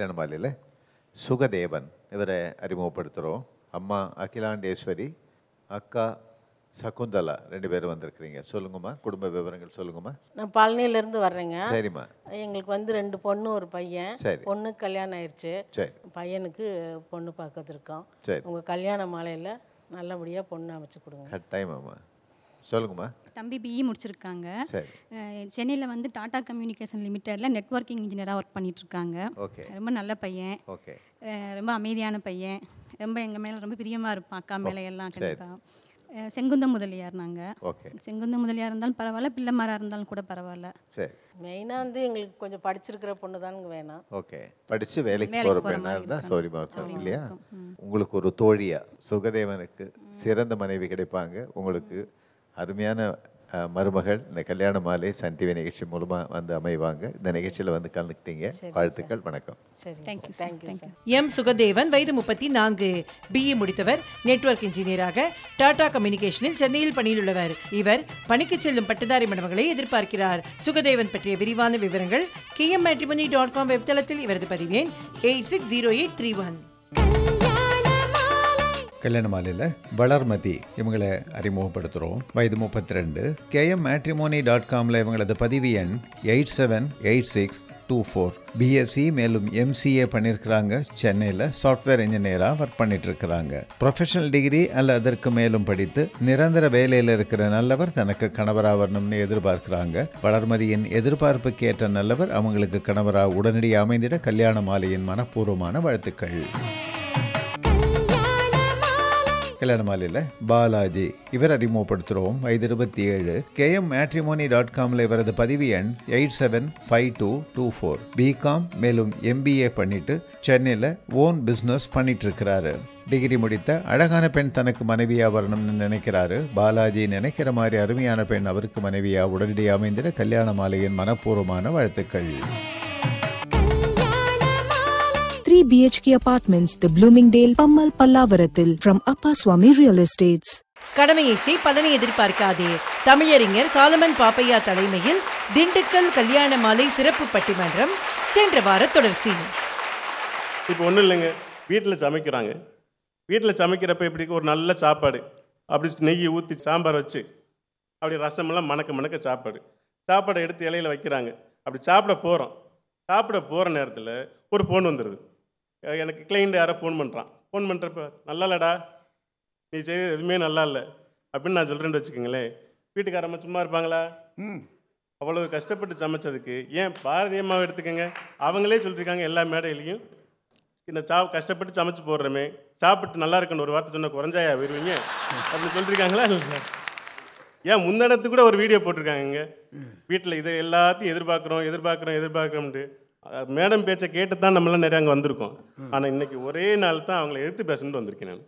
കല്യാണമാലയിൽ சுகதேவன் இவரை அறிமுகப்படுத்துகிறோம் அம்மா அகிலாண்டேஸ்வரி அக்கா சகுந்தலா ரெண்டு பேரும் வந்திருக்கிறீங்க சொல்லுங்கம்மா குடும்ப விவரங்கள் சொல்லுங்கம்மா நான் பழனியிலேருந்து வர்றேங்க சரிம்மா எங்களுக்கு வந்து ரெண்டு பொண்ணு ஒரு பையன் சரி பொண்ணு கல்யாணம் ஆயிடுச்சு சரி பையனுக்கு பொண்ணு பார்க்கறதுக்கோம் சரி உங்கள் கல்யாண மாலையில் நல்லபடியாக பொண்ணு அமைச்சு கொடுங்க கட்டாயமாம்மா சொல்லுங்கம்மா தம்பி பிஇ e முடிச்சிருக்காங்க சென்னையில் வந்து டாடா கம்யூனிகேஷன் லிமிடெட்ல நெட்ஒர்க்கிங் இன்ஜினியராக ஒர்க் பண்ணிகிட்ருக்காங்க ஓகே ரொம்ப நல்ல பையன் ரொம்ப அமைதியான பையன் ரொம்ப எங்கள் மேலே ரொம்ப பிரியமாக இருப்போம் அக்கா மேலே எல்லாம் கண்டிப்பாக செங்குந்த முதலியார் நாங்கள் ஓகே செங்குந்த முதலியார் இருந்தாலும் பரவாயில்ல பிள்ளைமாராக இருந்தாலும் கூட பரவாயில்ல மெயினாக வந்து எங்களுக்கு கொஞ்சம் படிச்சிருக்கிற பொண்ணு தானுங்க வேணாம் ஓகே படிச்சு வேலைக்கு போகிற பெண்ணாக இருந்தால் சௌரி மார்க்கம் இல்லையா உங்களுக்கு ஒரு தோழியா சுகதேவனுக்கு சிறந்த மனைவி கிடைப்பாங்க உங்களுக்கு அருமையான மருமகள் இந்த கல்யாண மாலை சன் டிவி நிகழ்ச்சி மூலமாக வந்து அமைவாங்க இந்த நிகழ்ச்சியில் வந்து கலந்துக்கிட்டீங்க வாழ்த்துக்கள் வணக்கம் எம் சுகதேவன் வயது முப்பத்தி நான்கு பிஇ முடித்தவர் நெட்வொர்க் இன்ஜினியராக டாடா கம்யூனிகேஷனில் சென்னையில் பணியில் உள்ளவர் இவர் பணிக்கு செல்லும் பட்டதாரி மணவர்களை எதிர்பார்க்கிறார் சுகதேவன் பற்றிய விரிவான விவரங்கள் எம் மேட்ரிமனி டாட் காம் வெப்தளத்தில் இவரது பதிவேன் eight six zero eight three one கல்யாண மாலையில் வளர்மதி இவங்களை அறிமுகப்படுத்துகிறோம் வயது முப்பத்தி ரெண்டு கேஎம் மேட்ரிமோனி டாட் காமில் இவங்களது பதிவு எண் eight seven eight six two four BSc e மேலும் எம்சிஏ பண்ணியிருக்கிறாங்க சென்னையில் சாஃப்ட்வேர் இன்ஜினியராக ஒர்க் பண்ணிட்டு ப்ரொஃபஷனல் டிகிரி அல்ல அதற்கு மேலும் படித்து நிரந்தர வேலையில் இருக்கிற நல்லவர் தனக்கு கணவராக வரணும்னு எதிர்பார்க்கிறாங்க வளர்மதியின் எதிர்பார்ப்புக்கு ஏற்ற நல்லவர் அவங்களுக்கு கணவராக உடனடியாக அமைந்திட கல்யாண மாலையின் மனப்பூர்வமான வாழ்த்துக்கள் கல்யாண மாலையில் பாலாஜி இவர் அறிமுகப்படுத்துகிறோம் வயது இருபத்தி ஏழு கே எம் மேட்ரிமோனி டாட் காமில் இவரது பதிவு எண் eight seven five two two four BCom மேலும் எம்பிஏ பண்ணிட்டு சென்னையில் ஓன் பிஸ்னஸ் பண்ணிட்டு இருக்கிறாரு டிகிரி முடித்த அழகான பெண் தனக்கு மனைவியாக வரணும்னு நினைக்கிறாரு பாலாஜி நினைக்கிற மாதிரி அருமையான பெண் அவருக்கு மனைவியாக உடனடியாக அமைந்திட கல்யாண மாலையின் மனப்பூர்வமான வாழ்த்துக்கள் 3 BHK Apartments, the Bloomingdale, Pammal Pallavarathil from Appa Swami Real Estates. கடமையேச்சை பதனை எதிர்பார்க்காதே தமிழறிஞர் சாலமன் பாப்பையா தலைமையில் திண்டுக்கல் கல்யாண மாலை சிறப்பு பட்டிமன்றம் சென்ற வார தொடர்ச்சி இப்போ ஒன்றும் இல்லைங்க வீட்டில் சமைக்கிறாங்க வீட்டில் சமைக்கிறப்ப எப்படி ஒரு நல்ல சாப்பாடு அப்படி நெய் ஊற்றி சாம்பார் வச்சு அப்படி ரசமெல்லாம் மணக்க மணக்க சாப்பாடு சாப்பாடை எடுத்து இலையில் வைக்கிறாங்க அப்படி சாப்பிட போகிறோம் சாப்பிட போகிற நேரத்தில் ஒரு ஃபோன் வந்துடுது எனக்கு கிளைண்ட் யாரோ ஃபோன் பண்ணுறான் ஃபோன் பண்ணுறப்ப நல்லா இல்லைடா நீ செய்ய எதுவுமே நல்லா இல்லை அப்படின்னு நான் சொல்கிறேன்னு வச்சுக்கோங்களேன் வீட்டுக்காரம்மா சும்மா இருப்பாங்களா அவ்வளோ கஷ்டப்பட்டு சமைச்சதுக்கு ஏன் பாரதியம்மாவை எடுத்துக்கோங்க அவங்களே சொல்லியிருக்காங்க எல்லா மேடையிலையும் இந்த சா கஷ்டப்பட்டு சமைச்சு போடுறோமே சாப்பிட்டு நல்லா இருக்குன்னு ஒரு வார்த்தை சொன்ன குறைஞ்சாயா வருவீங்க அப்படின்னு சொல்லியிருக்காங்களா ஏன் முன்னடத்து கூட ஒரு வீடியோ போட்டிருக்காங்க வீட்டில் இதை எல்லாத்தையும் எதிர்பார்க்குறோம் எதிர்பார்க்குறோம் எதிர்பார்க்குறோம்ட்டு மேடம் பேச்சை கேட்டு தான் நம்மளாம் நிறைய அங்கே வந்திருக்கோம் ஆனால் இன்னைக்கு ஒரே நாள் தான் அவங்கள எதிர்த்து பேசணுட்டு வந்திருக்கேன் நான்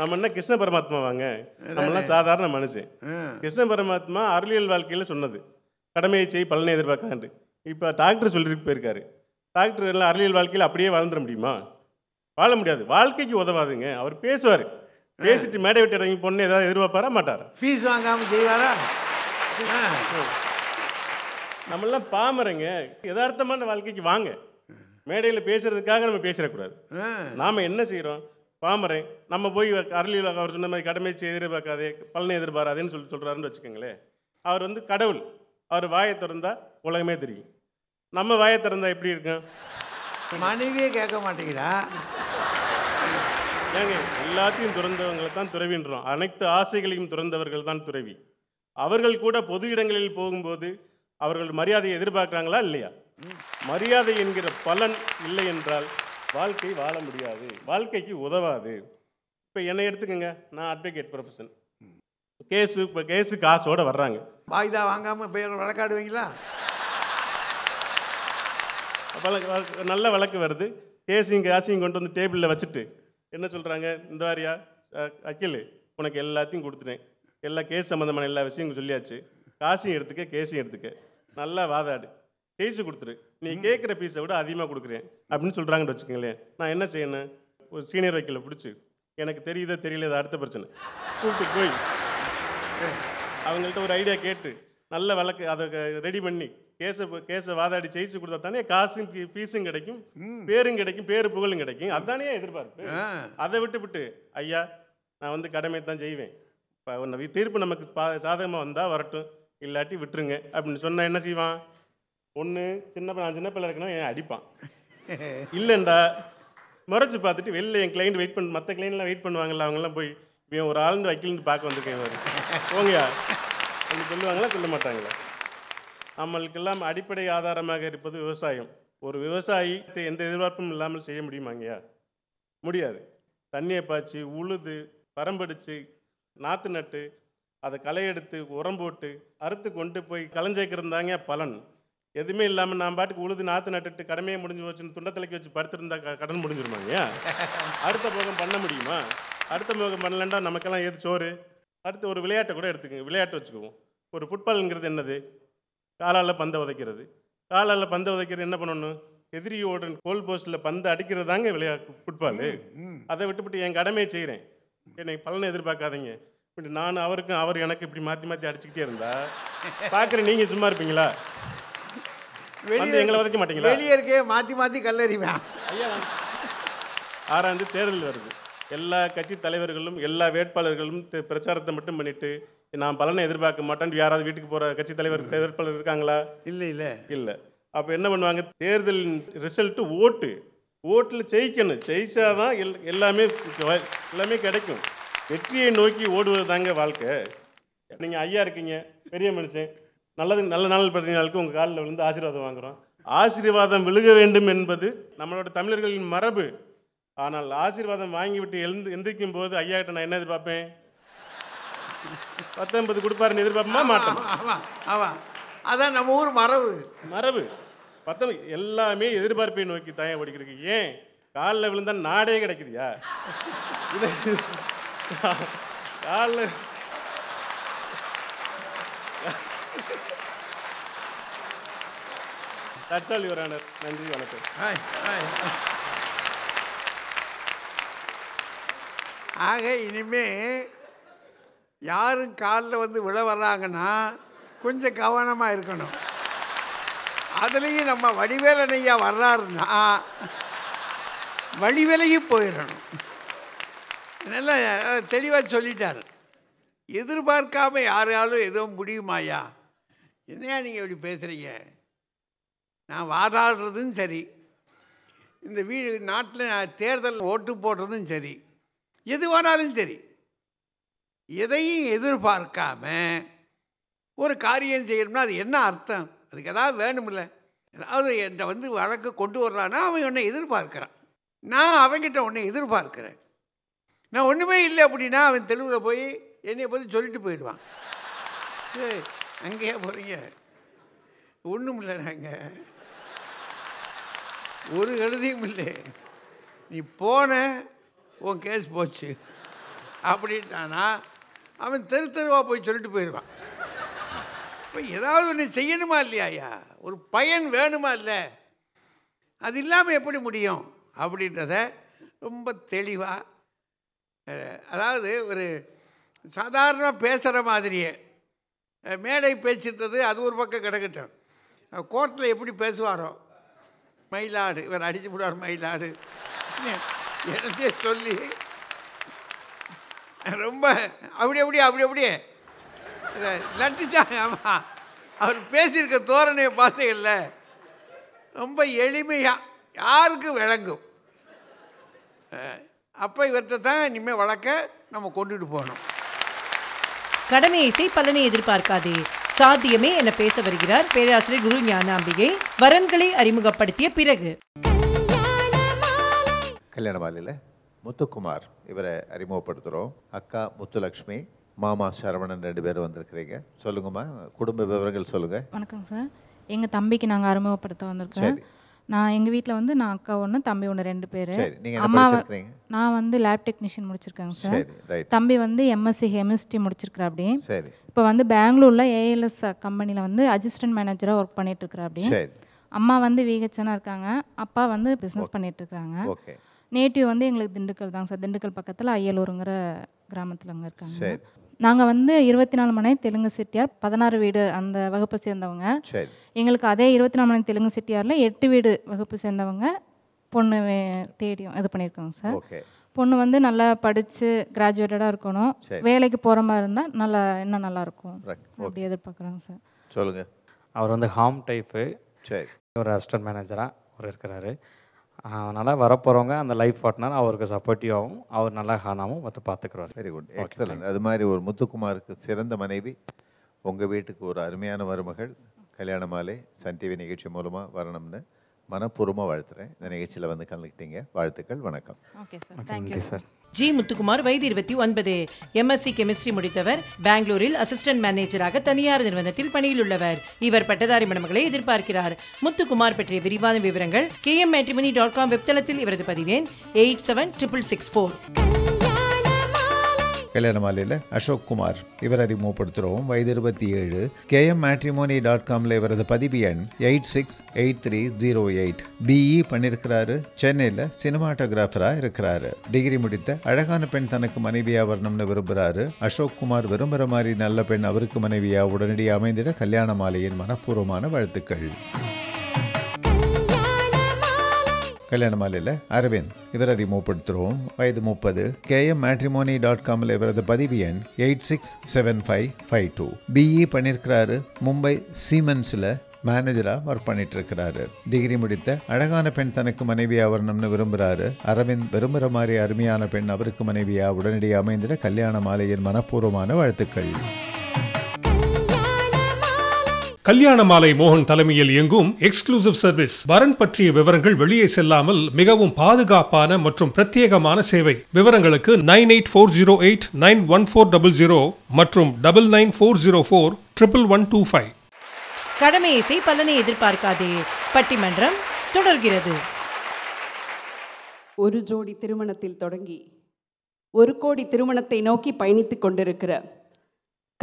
நம்ம என்ன கிருஷ்ண பரமாத்மா வாங்க நம்மளாம் சாதாரண மனுஷன் கிருஷ்ண பரமாத்மா அருளியல் வாழ்க்கையில் சொன்னது கடமையை செய் பலனை எதிர்பார்க்காண்டு இப்போ டாக்டர் சொல்லிட்டு போயிருக்காரு டாக்டர் எல்லாம் அருளியல் வாழ்க்கையில் அப்படியே வாழ்ந்துட முடியுமா வாழ முடியாது வாழ்க்கைக்கு உதவாதுங்க அவர் பேசுவார் பேசிட்டு மேடை விட்டு இறங்கி பொண்ணு ஏதாவது எதிர்பார்ப்பாரா மாட்டார் ஃபீஸ் வாங்காமல் செய்வாரா நம்மளாம் பாமரங்க யதார்த்தமான வாழ்க்கைக்கு வாங்க மேடையில் பேசுறதுக்காக நம்ம பேசிடக்கூடாது நாம் என்ன செய்கிறோம் பாமரை நம்ம போய் அருளியில் அவர் சொன்ன மாதிரி கடமை எதிர்பார்க்காதே பலனை எதிர்பாராதேன்னு சொல்லி சொல்கிறாருன்னு வச்சுக்கோங்களேன் அவர் வந்து கடவுள் அவர் வாயை திறந்தா உலகமே தெரியும் நம்ம வாயை திறந்தா எப்படி இருக்கும் மனைவியே கேட்க மாட்டேங்கிறா ஏங்க எல்லாத்தையும் துறந்தவங்களை தான் துறவின்றோம் அனைத்து ஆசைகளையும் துறந்தவர்கள் தான் துறவி அவர்கள் கூட பொது இடங்களில் போகும்போது அவர்கள் மரியாதையை எதிர்பார்க்குறாங்களா இல்லையா மரியாதை என்கிற பலன் இல்லை என்றால் வாழ்க்கை வாழ முடியாது வாழ்க்கைக்கு உதவாது இப்போ என்னை எடுத்துக்கோங்க நான் அட்வொகேட் ப்ரொஃபஷன் கேஸு இப்போ கேஸு காசோடு வர்றாங்க வாய்தா வாங்காமல் இப்போ வழக்காடுவீங்களா வழக்கு நல்ல வழக்கு வருது கேஸையும் காசையும் கொண்டு வந்து டேபிளில் வச்சுட்டு என்ன சொல்கிறாங்க இந்த வாரியா அக்கில் உனக்கு எல்லாத்தையும் கொடுத்துட்டேன் எல்லா கேஸ் சம்மந்தமான எல்லா விஷயங்களும் சொல்லியாச்சு காசையும் எடுத்துக்க கேஸையும் எடுத்துக்க நல்லா வாதாடு பேசி கொடுத்துரு நீ கேட்குற பீஸை விட அதிகமாக கொடுக்குறேன் அப்படின்னு சொல்கிறாங்கன்னு வச்சுக்கோங்களேன் நான் என்ன செய்யணும் ஒரு சீனியர் வக்கீலை பிடிச்சி எனக்கு தெரியுதோ தெரியல இது அடுத்த பிரச்சனை கூப்பிட்டு போய் அவங்கள்ட்ட ஒரு ஐடியா கேட்டு நல்ல வழக்கு அதை ரெடி பண்ணி கேஸை கேஸை வாதாடி ஜெயிச்சு கொடுத்தா தானே காசும் பீஸும் கிடைக்கும் பேரும் கிடைக்கும் பேரு புகழும் கிடைக்கும் அதுதானே எதிர்பார்ப்பு அதை விட்டு விட்டு ஐயா நான் வந்து கடமை தான் செய்வேன் இப்போ தீர்ப்பு நமக்கு பா சாதகமாக வந்தால் வரட்டும் இல்லாட்டி விட்டுருங்க அப்படின்னு சொன்னால் என்ன செய்வான் ஒன்று சின்ன பிள்ளை நான் சின்ன பிள்ளை இருக்கணும் என் அடிப்பான் இல்லைண்டா முறைச்சி பார்த்துட்டு வெளில என் கிளைண்ட் வெயிட் பண்ண மற்ற கிளைண்ட்லாம் வெயிட் பண்ணுவாங்கல்ல அவங்கெல்லாம் போய் இவன் ஒரு ஆளுண்டு வைக்கலன்ட்டு பார்க்க வந்திருக்கேன் அவர் போங்கயா அப்படி சொல்லுவாங்களா சொல்ல மாட்டாங்களா நம்மளுக்கெல்லாம் அடிப்படை ஆதாரமாக இருப்பது விவசாயம் ஒரு விவசாயத்தை எந்த எதிர்பார்ப்பும் இல்லாமல் செய்ய முடியுமாங்கய்யா முடியாது தண்ணியை பாய்ச்சி உழுது பரம்படிச்சு நாற்று நட்டு அதை களை எடுத்து உரம் போட்டு அறுத்து கொண்டு போய் களைஞ்சேக்கிருந்தாங்க பலன் எதுவுமே இல்லாமல் நான் பாட்டுக்கு உழுது நாற்று நட்டுட்டு கடமையை முடிஞ்சு வச்சுன்னு தலைக்கு வச்சு படுத்திருந்தா கடன் முடிஞ்சிருமாங்க அடுத்த போகம் பண்ண முடியுமா அடுத்த போகம் பண்ணலண்டா நமக்கெல்லாம் ஏது சோறு அடுத்து ஒரு விளையாட்டை கூட எடுத்துக்கோங்க விளையாட்டு வச்சுக்குவோம் ஒரு ஃபுட்பாலுங்கிறது என்னது காலால் பந்தை உதைக்கிறது காலால் பந்தை உதைக்கிறது என்ன பண்ணணும் எதிரியோட கோல் போஸ்ட்டில் பந்து அடிக்கிறது தாங்க விளையா ஃபுட்பாலு அதை விட்டுவிட்டு என் கடமையை செய்கிறேன் என்னை பலனை எதிர்பார்க்காதீங்க இப்படி நான் அவருக்கும் அவர் எனக்கு இப்படி மாற்றி மாற்றி அடிச்சுக்கிட்டே இருந்தா பார்க்குறேன் நீங்கள் சும்மா இருப்பீங்களா வெளியே எங்களை உதைக்க மாட்டீங்களா வெளியே இருக்கே மாற்றி மாற்றி கல்லறிவேன் ஐயா ஆறாந்து தேர்தல் வருது எல்லா கட்சி தலைவர்களும் எல்லா வேட்பாளர்களும் பிரச்சாரத்தை மட்டும் பண்ணிட்டு நான் பலனை எதிர்பார்க்க மாட்டேன் யாராவது வீட்டுக்கு போகிற கட்சி தலைவர் வேட்பாளர் இருக்காங்களா இல்லை இல்லை இல்லை அப்போ என்ன பண்ணுவாங்க தேர்தல் ரிசல்ட்டு ஓட்டு ஓட்டில் ஜெயிக்கணும் ஜெயிச்சாதான் எல் எல்லாமே எல்லாமே கிடைக்கும் வெற்றியை நோக்கி ஓடுவது தாங்க வாழ்க்கை நீங்கள் ஐயா இருக்கீங்க பெரிய மனுஷன் நல்லது நல்ல நாள் பிறந்த நாளுக்கு உங்கள் காலில் விழுந்து ஆசீர்வாதம் வாங்குகிறோம் ஆசீர்வாதம் விழுக வேண்டும் என்பது நம்மளோட தமிழர்களின் மரபு ஆனால் ஆசீர்வாதம் வாங்கிவிட்டு எழுந்து எந்திரிக்கும் போது ஐயா கிட்ட நான் என்ன எதிர்பார்ப்பேன் பத்தொன்பது கொடுப்பாருன்னு எதிர்பார்ப்போமா மாட்டோம் அதான் நம்ம ஊர் மரபு மரபு பத்தொன்பது எல்லாமே எதிர்பார்ப்பை நோக்கி தயார் ஓடிக்கிட்டு ஏன் காலில் விழுந்தால் நாடே கிடைக்குதுயா Hallelujah. That's all, Your Honor. நன்றி வணக்கம் Hi, hi. ஆக இனிமே யாரும் காலில் வந்து விழ வர்றாங்கன்னா கொஞ்சம் கவனமாக இருக்கணும் அதுலேயும் நம்ம வடிவேலனையா வர்றாருன்னா வழிவிலையும் போயிடணும் நல்லா தெளிவாக சொல்லிட்டார் எதிர்பார்க்காம யாராலும் எதுவும் முடியுமாயா என்னையா நீங்கள் இப்படி பேசுகிறீங்க நான் வாதாடுறதும் சரி இந்த வீடு நாட்டில் நான் தேர்தல் ஓட்டு போடுறதும் சரி எது வேணாலும் சரி எதையும் எதிர்பார்க்காம ஒரு காரியம் செய்யணும்னா அது என்ன அர்த்தம் அதுக்கு எதாவது வேணுமில்ல ஏதாவது என்னை வந்து வழக்கு கொண்டு வர்றான்னா அவன் உன்னை எதிர்பார்க்குறான் நான் அவங்ககிட்ட உன்னை எதிர்பார்க்குறேன் நான் ஒன்றுமே இல்லை அப்படின்னா அவன் தெலுங்கில் போய் என்னைய பற்றி சொல்லிட்டு போயிடுவான் சரி அங்கேயே போகிறீங்க ஒன்றும் இல்லை நாங்கள் ஒரு எழுதியும் இல்லை நீ போன உன் கேஸ் போச்சு அப்படின்ட்டானா அவன் தெரு தெருவாக போய் சொல்லிட்டு போயிடுவான் இப்போ ஏதாவது ஒன்று செய்யணுமா இல்லையா ஐயா ஒரு பயன் வேணுமா இல்லை அது இல்லாமல் எப்படி முடியும் அப்படின்றத ரொம்ப தெளிவாக அதாவது ஒரு சாதாரணமாக பேசுகிற மாதிரியே மேடை பேச்சுன்றது அது ஒரு பக்கம் கிடக்கட்டும் கோர்ட்டில் எப்படி பேசுவாரோ மயிலாடு இவர் அடித்து விடுவார் மயிலாடு எனக்கு சொல்லி ரொம்ப அப்படி அப்படியே அப்படி அப்படியே நட்டுச்சாங்க அவர் பேசியிருக்க தோரணையை பார்த்தீங்கல்ல ரொம்ப எளிமையாக யாருக்கும் விளங்கும் அப்போ இவர்கிட்ட தான் இனிமேல் வளர்க்க நம்ம கொண்டுட்டு போகணும் கடமை இசை பலனை எதிர்பார்க்காதே சாத்தியமே என பேச வருகிறார் பேராசிரியர் குரு ஞானாம்பிகை வரன்களை அறிமுகப்படுத்திய பிறகு கல்யாண மாலையில் முத்துக்குமார் இவரை அறிமுகப்படுத்துகிறோம் அக்கா முத்துலக்ஷ்மி மாமா சரவணன் ரெண்டு பேரும் வந்திருக்கிறீங்க சொல்லுங்கம்மா குடும்ப விவரங்கள் சொல்லுங்கள் வணக்கம் சார் எங்கள் தம்பிக்கு நாங்கள் அறிமுகப்படுத்த வந்திருக்கோம் நான் எங்கள் வீட்டில் வந்து நான் அக்கா ஒன்று தம்பி ஒன்று ரெண்டு பேர் அம்மா நான் வந்து லேப் டெக்னீஷியன் முடிச்சிருக்கேங்க சார் தம்பி வந்து எம்எஸ்சி கெமிஸ்ட்ரி முடிச்சிருக்கிறா அப்படி இப்போ வந்து பெங்களூரில் ஏஎல்எஸ் கம்பெனியில் வந்து அசிஸ்டன்ட் மேனேஜராக ஒர்க் பண்ணிட்டு இருக்கிறா அப்படி அம்மா வந்து விஹெச்எனாக இருக்காங்க அப்பா வந்து பிஸ்னஸ் பண்ணிட்டு இருக்காங்க நேட்டிவ் வந்து எங்களுக்கு திண்டுக்கல் தாங்க சார் திண்டுக்கல் பக்கத்தில் அய்யலூருங்கிற கிராமத்தில் அங்கே இருக்காங்க நாங்கள் வந்து இருபத்தி நாலு மணி தெலுங்கு செட்டியார் பதினாறு வீடு அந்த வகுப்பை சேர்ந்தவங்க எங்களுக்கு அதே இருபத்தி நாலு மணி தெலுங்கு செட்டியாரில் எட்டு வீடு வகுப்பு சேர்ந்தவங்க பொண்ணு தேடியும் இது பண்ணியிருக்கோங்க சார் பொண்ணு வந்து நல்லா படித்து கிராஜுவேட்டடாக இருக்கணும் வேலைக்கு போகிற மாதிரி இருந்தால் நல்லா இன்னும் நல்லாயிருக்கும் அப்படி எதிர்பார்க்குறாங்க சார் சொல்லுங்கள் அவர் வந்து ஹாம் டைப்பு சரி ஒரு அசிஸ்டன்ட் மேனேஜராக அவர் இருக்கிறாரு அதனால் வரப்போகிறவங்க அந்த லைஃப் பார்ட்னர் அவருக்கு சப்போர்ட்டிவாகவும் அவர் நல்லா ஹானாகவும் மற்ற பார்த்துக்குறாரு வெரி குட் எக்ஸலன்ட் அது மாதிரி ஒரு முத்துக்குமாருக்கு சிறந்த மனைவி உங்கள் வீட்டுக்கு ஒரு அருமையான மருமகள் கல்யாண மாலை சன் டிவி நிகழ்ச்சி மூலமாக வரணும்னு மனப்பூர்வமாக வாழ்த்துறேன் இந்த நிகழ்ச்சியில் வந்து கலந்துக்கிட்டீங்க வாழ்த்துக்கள் வணக்கம் okay sir sir G Muthukumar வயது இருபத்தி ஒன்பது எம்எஸ்சி கெமிஸ்ட்ரி முடித்தவர் பெங்களூரில் அசிஸ்டன்ட் மேனேஜராக தனியார் நிறுவனத்தில் பணியில் உள்ளவர் இவர் பட்டதாரி மணமகளை எதிர்பார்க்கிறார் முத்துக்குமார் பற்றிய விரிவான விவரங்கள் K M matrimony dot com வெப்தளத்தில் இவரது பதிவேன் eight seven triple six four கல்யாண மாலையில் அசோக் குமார் இவர் அறிமுகப்படுத்துகிறோம் வயது இருபத்தி ஏழு கேஎம் மேட்ரிமோனி டாட் காமில் இவரது பதிவு எண் eight six eight three zero eight BE e பண்ணியிருக்கிறாரு சென்னையில் சினிமாட்டோகிராஃபராக இருக்கிறாரு டிகிரி முடித்த அழகான பெண் தனக்கு மனைவியாக வரணும்னு விரும்புகிறாரு அசோக் குமார் விரும்புகிற மாதிரி நல்ல பெண் அவருக்கு மனைவியாக உடனடியாக அமைந்திட கல்யாண மாலையின் மனப்பூர்வமான வாழ்த்துக்கள் கல்யாணமாலையில் அரவிந்த் இவர் அறிமுகப்படுத்துகிறோம் வயது முப்பது கேஎம் மேட்ரிமோனி டாட் காமில் இவரது பதிவு எண் eight six seven five five two BE பண்ணியிருக்கிறாரு மும்பை சீமென்ஸில் மேனேஜராக ஒர்க் பண்ணிட்டு இருக்கிறாரு டிகிரி முடித்த அழகான பெண் தனக்கு மனைவியாக வரணும்னு விரும்புகிறாரு அரவிந்த் விரும்புகிற மாதிரி அருமையான பெண் அவருக்கு மனைவியாக உடனடியாக அமைந்திட கல்யாண மாலையின் மனப்பூர்வமான வாழ்த்துக்கள் கல்யாண மாலை மோகன் தலைமையில் இயங்கும் எக்ஸ்க்ளூசிவ் சர்வீஸ் வரன் பற்றிய விவரங்கள் வெளியே செல்லாமல் மிகவும் பாதுகாப்பான மற்றும் பிரத்யேகமான சேவை விவரங்களுக்கு nine eight four zero eight nine one four double zero மற்றும் double nine four zero four triple one two five கடமை இசை பலனை எதிர்பார்க்காதே பட்டிமன்றம் தொடர்கிறது ஒரு ஜோடி திருமணத்தில் தொடங்கி ஒரு கோடி திருமணத்தை நோக்கி பயணித்துக் கொண்டிருக்கிற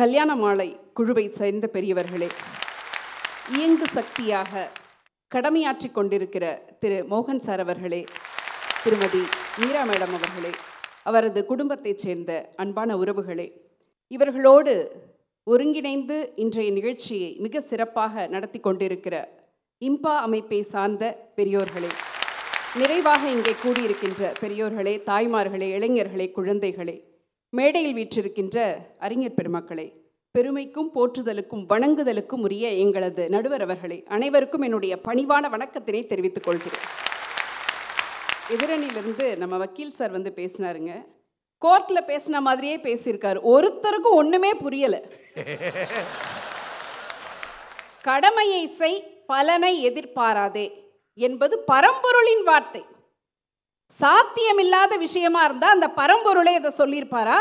கல்யாண மாலை குழுவை சேர்ந்த பெரியவர்களே இயங்கு சக்தியாக கடமையாற்றி கொண்டிருக்கிற திரு மோகன் சார் அவர்களே திருமதி மீரா மேடம் அவர்களே அவரது குடும்பத்தைச் சேர்ந்த அன்பான உறவுகளே இவர்களோடு ஒருங்கிணைந்து இன்றைய நிகழ்ச்சியை மிக சிறப்பாக நடத்தி கொண்டிருக்கிற இம்பா அமைப்பை சார்ந்த பெரியோர்களே நிறைவாக இங்கே கூடியிருக்கின்ற பெரியோர்களே தாய்மார்களே இளைஞர்களே குழந்தைகளே மேடையில் வீற்றிருக்கின்ற அறிஞர் பெருமக்களே பெருமைக்கும் போற்றுதலுக்கும் வணங்குதலுக்கும் உரிய எங்களது நடுவர் அவர்களை அனைவருக்கும் என்னுடைய பணிவான வணக்கத்தினை தெரிவித்துக் கொள்கிறேன் எதிரணியிலிருந்து நம்ம வக்கீல் சார் வந்து பேசினாருங்க கோர்ட்டில் பேசின மாதிரியே பேசியிருக்காரு ஒருத்தருக்கும் ஒன்றுமே புரியலை கடமையை செய் பலனை எதிர்பாராதே என்பது பரம்பொருளின் வார்த்தை சாத்தியமில்லாத விஷயமா இருந்தால் அந்த பரம்பொருளை அதை சொல்லியிருப்பாரா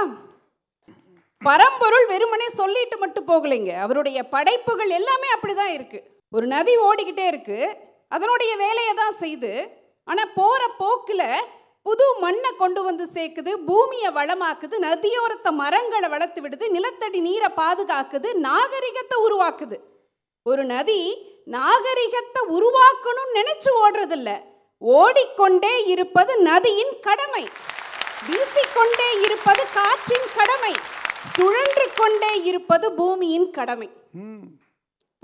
பரம்பொருள் வெறுமனே சொல்லிட்டு மட்டும் போகலைங்க அவருடைய படைப்புகள் எல்லாமே அப்படிதான் இருக்கு ஒரு நதி ஓடிக்கிட்டே இருக்கு அதனுடைய வேலையை தான் செய்து ஆனால் போகிற போக்கில் புது மண்ணை கொண்டு வந்து சேர்க்குது பூமியை வளமாக்குது நதியோரத்தை மரங்களை வளர்த்து விடுது நிலத்தடி நீரை பாதுகாக்குது நாகரிகத்தை உருவாக்குது ஒரு நதி நாகரிகத்தை உருவாக்கணும்னு நினச்சி ஓடுறதில்ல ஓடிக்கொண்டே இருப்பது நதியின் கடமை வீசிக்கொண்டே இருப்பது காற்றின் கடமை சுழன்று கொண்டே இருப்பது பூமியின் கடமை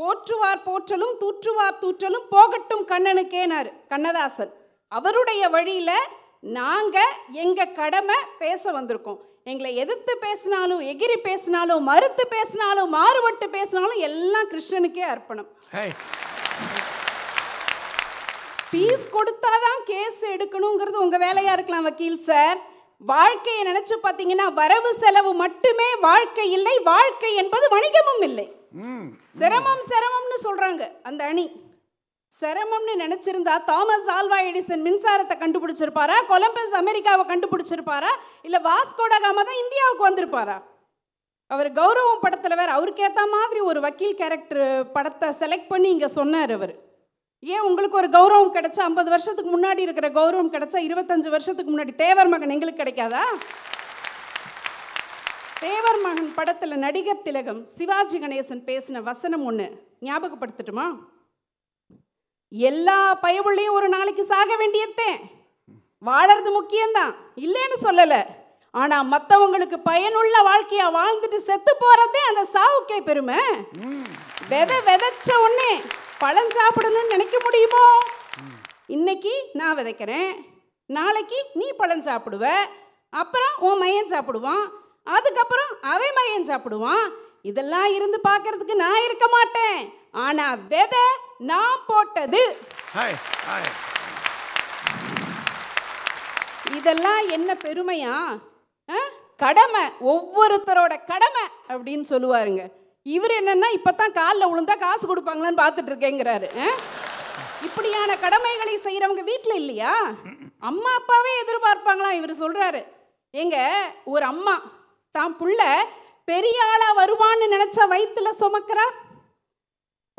போற்றுவார் போற்றலும் தூற்றுவார் தூற்றலும் போகட்டும் கண்ணனுக்கேனாரு கண்ணதாசன் அவருடைய வழியில நாங்க எங்க கடமை பேச வந்திருக்கோம் எங்களை எதிர்த்து பேசினாலும் எகிரி பேசினாலும் மறுத்து பேசினாலும் மாறுபட்டு பேசினாலும் எல்லாம் கிருஷ்ணனுக்கே அர்ப்பணம் ஃபீஸ் கொடுத்தாதான் கேஸ் எடுக்கணுங்கிறது உங்க வேலையா இருக்கலாம் வக்கீல் சார் வாழ்க்கையை நினைச்சு பார்த்தீங்கன்னா வரவு செலவு மட்டுமே வாழ்க்கை இல்லை வாழ்க்கை என்பது வணிகமும் இல்லை சிரமம் சிரமம்னு சொல்றாங்க அந்த அணி சிரமம்னு நினைச்சிருந்தா தாமஸ் ஆல்வா எடிசன் மின்சாரத்தை கண்டுபிடிச்சிருப்பாரா கொலம்பஸ் அமெரிக்காவை கண்டுபிடிச்சிருப்பாரா இல்ல வாஸ்கோடகாம தான் இந்தியாவுக்கு வந்திருப்பாரா அவர் கௌரவம் படத்தில் வேற அவருக்கு மாதிரி ஒரு வக்கீல் கேரக்டர் படத்தை செலக்ட் பண்ணி இங்கே சொன்னார் அவர் ஏன் உங்களுக்கு ஒரு கௌரவம் கிடைச்சா ஐம்பது வருஷத்துக்கு முன்னாடி இருக்கிற கௌரவம் கிடைச்சா இருபத்தஞ்சு வருஷத்துக்கு முன்னாடி தேவர் மகன் எங்களுக்கு கிடைக்காதா தேவர் மகன் படத்தில் நடிகர் திலகம் சிவாஜி கணேசன் பேசின வசனம் ஒன்று ஞாபகப்படுத்தட்டுமா எல்லா பயவுள்ளையும் ஒரு நாளைக்கு சாக வேண்டியதே வாழறது முக்கியம்தான் இல்லைன்னு சொல்லலை ஆனால் மற்றவங்களுக்கு பயனுள்ள வாழ்க்கையா வாழ்ந்துட்டு செத்து போகிறதே அந்த சாவுக்கே பெருமை விதை விதைச்ச உடனே பழம் சாப்பிடணும்னு நினைக்க முடியுமோ இன்னைக்கு நான் விதைக்கிறேன் நாளைக்கு நீ பழம் சாப்பிடுவ அப்புறம் உன் மையன் சாப்பிடுவான் அதுக்கப்புறம் அவை மையம் சாப்பிடுவான் இதெல்லாம் இருந்து பார்க்கறதுக்கு நான் இருக்க மாட்டேன் ஆனா விதை நான் போட்டது இதெல்லாம் என்ன பெருமையா கடமை ஒவ்வொருத்தரோட கடமை அப்படின்னு சொல்லுவாருங்க இவர் என்னென்னா இப்போ தான் காலில் விழுந்தா காசு கொடுப்பாங்களான்னு பார்த்துட்டு இருக்கேங்கிறாரு இப்படியான கடமைகளை செய்கிறவங்க வீட்டில் இல்லையா அம்மா அப்பாவே எதிர்பார்ப்பாங்களாம் இவர் சொல்கிறாரு ஏங்க ஒரு அம்மா தான் புள்ள பெரிய ஆளா வருவான்னு நினச்சா வயிற்றுல சுமக்கிறா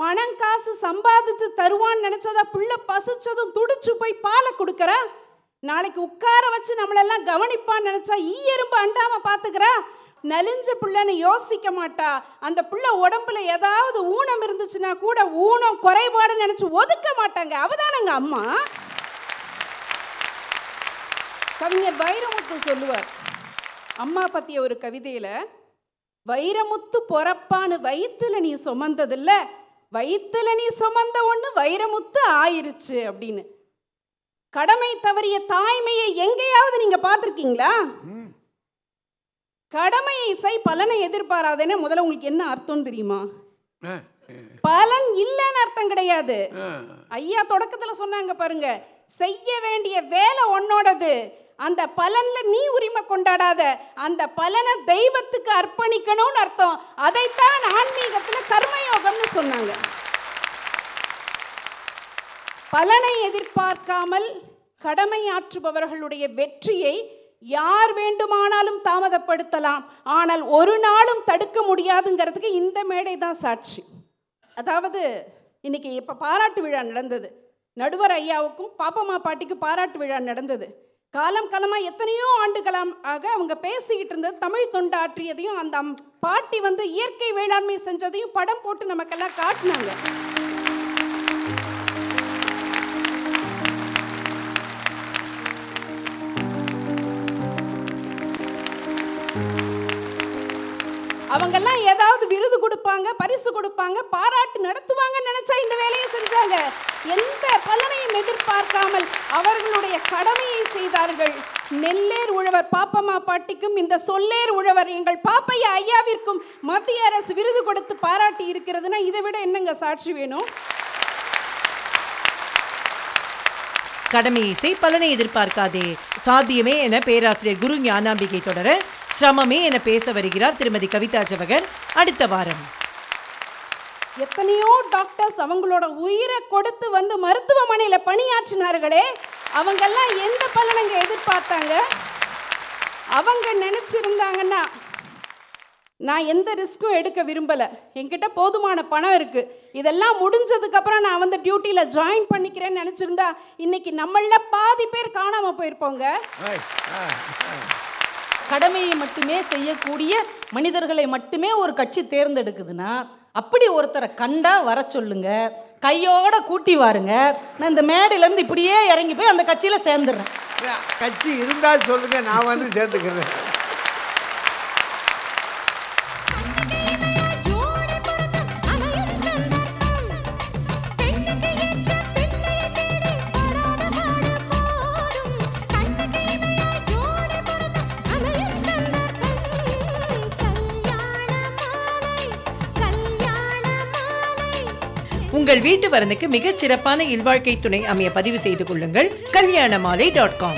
பணம் காசு சம்பாதிச்சு தருவான்னு நினச்சதா புள்ள பசிச்சதும் துடிச்சு போய் பாலை கொடுக்கறா நாளைக்கு உட்கார வச்சு நம்மளெல்லாம் கவனிப்பான்னு நினச்சா ஈ எறும்பு அண்டாமல் பாத்துக்கிறா நலிஞ்ச பிள்ளைன்னு யோசிக்க மாட்டா அந்த பிள்ளை உடம்புல ஏதாவது ஊனம் இருந்துச்சுன்னா கூட ஊனம் குறைபாடுன்னு நினச்சி ஒதுக்க மாட்டாங்க அவதானங்க அம்மா கவிஞர் வைரமுத்து சொல்லுவார் அம்மா பற்றிய ஒரு கவிதையில் வைரமுத்து பொறப்பான்னு வயிற்றுல நீ சுமந்ததில்ல வயிற்றுல நீ சுமந்த ஒன்று வைரமுத்து ஆயிருச்சு அப்படின்னு கடமை தவறிய தாய்மையை எங்கேயாவது நீங்கள் பார்த்துருக்கீங்களா கடமை இசை பலனை எதிர்பாராதேன்னு முதல்ல உங்களுக்கு என்ன அர்த்தம் தெரியுமா பலன் இல்லைன்னு அர்த்தம் கிடையாது ஐயா தொடக்கத்துல சொன்னாங்க பாருங்க செய்ய வேண்டிய வேலை உன்னோடது அந்த பலன்ல நீ உரிமை கொண்டாடாத அந்த பலனை தெய்வத்துக்கு அர்ப்பணிக்கணும்னு அர்த்தம் அதைத்தான் ஆன்மீகத்துல கர்மயோகம்னு சொன்னாங்க பலனை எதிர்பார்க்காமல் கடமையாற்றுபவர்களுடைய வெற்றியை யார் வேண்டுமானாலும் தாமதப்படுத்தலாம் ஆனால் ஒரு நாளும் தடுக்க முடியாதுங்கிறதுக்கு இந்த மேடை தான் சாட்சி அதாவது இன்னைக்கு இப்போ பாராட்டு விழா நடந்தது நடுவர் ஐயாவுக்கும் பாப்பம்மா பாட்டிக்கும் பாராட்டு விழா நடந்தது காலம் காலமாக எத்தனையோ ஆக அவங்க பேசிக்கிட்டு இருந்தது தமிழ் தொண்டாற்றியதையும் அந்த பாட்டி வந்து இயற்கை வேளாண்மை செஞ்சதையும் படம் போட்டு நமக்கெல்லாம் காட்டினாங்க அவங்கெல்லாம் ஏதாவது விருது கொடுப்பாங்க பரிசு கொடுப்பாங்க பாராட்டு நடத்துவாங்கன்னு நினச்சா இந்த வேலையை செஞ்சாங்க எந்த பலனையும் எதிர்பார்க்காமல் அவர்களுடைய கடமையை செய்தார்கள் நெல்லேர் உழவர் பாப்பம்மா பாட்டிக்கும் இந்த சொல்லேர் உழவர் எங்கள் பாப்பைய ஐயாவிற்கும் மத்திய அரசு விருது கொடுத்து பாராட்டி இருக்கிறதுனா இதை விட என்னங்க சாட்சி வேணும் கடமையை செய் பலனை எதிர்பார்க்காதே சாத்தியமே என பேராசிரியர் குரு ஞானாம்பிகை தொடர சிரமமே என பேச வருகிறார் திருமதி கவிதா ஜவகர் அடுத்த வாரம் எத்தனையோ டாக்டர்ஸ் அவங்களோட உயிரை கொடுத்து வந்து மருத்துவமனையில் பணியாற்றினார்களே அவங்கெல்லாம் எந்த பலனங்க எதிர்பார்த்தாங்க அவங்க நினச்சிருந்தாங்கன்னா நான் எந்த ரிஸ்க்கும் எடுக்க விரும்பலை என்கிட்ட போதுமான பணம் இருக்குது இதெல்லாம் முடிஞ்சதுக்கப்புறம் நான் வந்து டியூட்டியில் ஜாயின் பண்ணிக்கிறேன்னு நினச்சிருந்தா இன்னைக்கு நம்மள பாதி பேர் காணாமல் போயிருப்போங்க கடமையை மட்டுமே செய்யக்கூடிய மனிதர்களை மட்டுமே ஒரு கட்சி தேர்ந்தெடுக்குதுன்னா அப்படி ஒருத்தரை கண்டா வர சொல்லுங்க கையோட கூட்டி வாருங்க நான் இந்த மேடையிலேருந்து இப்படியே இறங்கி போய் அந்த கட்சியில் சேர்ந்துடுறேன் கட்சி இருந்தால் சொல்லுங்க நான் வந்து சேர்த்துக்கிறேன் உங்கள் வீட்டு வரனுக்கு மிகச் சிறப்பான இல்வாழ்க்கை துணை அமைய பதிவு செய்து கொள்ளுங்கள் கல்யாணமாலை டாட் காம்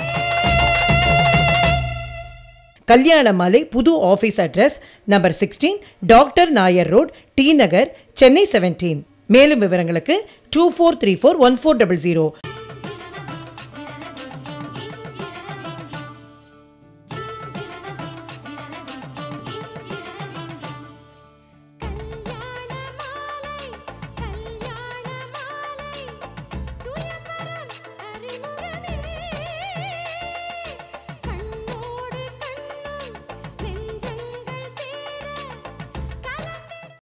கல்யாணமாலை புது office address number sixteen doctor Nair road T Nagar Chennai seventeen மேலும் விவரங்களுக்கு two four three four one four double zero